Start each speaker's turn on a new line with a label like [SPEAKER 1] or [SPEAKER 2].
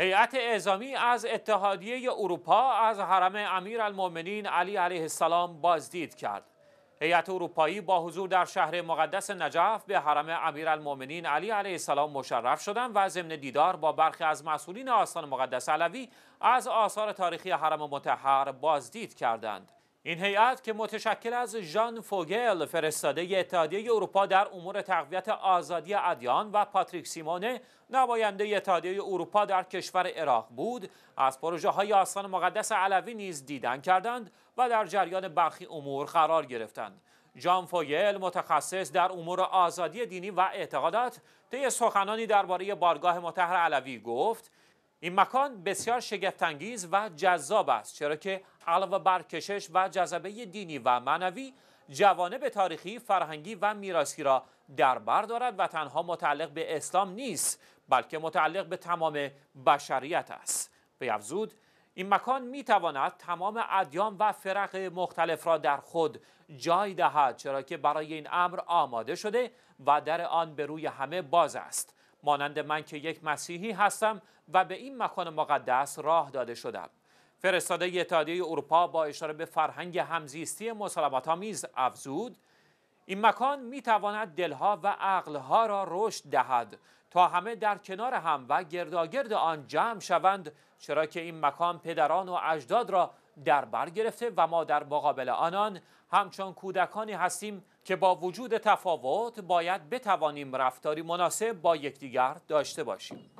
[SPEAKER 1] هیئت اعزامی از اتحادیه اروپا از حرم امیرالمؤمنین علی علیه السلام بازدید کرد. هیئت اروپایی با حضور در شهر مقدس نجف به حرم امیرالمؤمنین علی علیه السلام مشرف شدند و ضمن دیدار با برخی از مسئولین آستان مقدس علوی از آثار تاریخی حرم متحر بازدید کردند. این هیئت که متشکل از ژان فوگل فرستاده اتحادیه اروپا در امور تقویت آزادی ادیان و پاتریک سیمونه نماینده اتحادیه اروپا در کشور عراق بود از پروژه های آستان مقدس علوی نیز دیدن کردند و در جریان برخی امور قرار گرفتند جان فوگل متخصص در امور آزادی دینی و اعتقادات طی سخنانی درباره بارگاه متحر علوی گفت این مکان بسیار شگفتانگیز و جذاب است چرا که علاوه بر کشش و جذبه دینی و معنوی جوانب تاریخی، فرهنگی و میراثی را در بر دارد و تنها متعلق به اسلام نیست بلکه متعلق به تمام بشریت است. به افزود این مکان می تواند تمام ادیان و فرق مختلف را در خود جای دهد چرا که برای این امر آماده شده و در آن به روی همه باز است. مانند من که یک مسیحی هستم و به این مکان مقدس راه داده شدم فرستاده اتحادیه اروپا با اشاره به فرهنگ همزیستی مسالمت آمیز افزود این مکان می تواند دلها و عقلها را رشد دهد تا همه در کنار هم و گرداگرد آن جمع شوند چرا که این مکان پدران و اجداد را در بر گرفته و ما در مقابل آنان همچون کودکانی هستیم که با وجود تفاوت باید بتوانیم رفتاری مناسب با یکدیگر داشته باشیم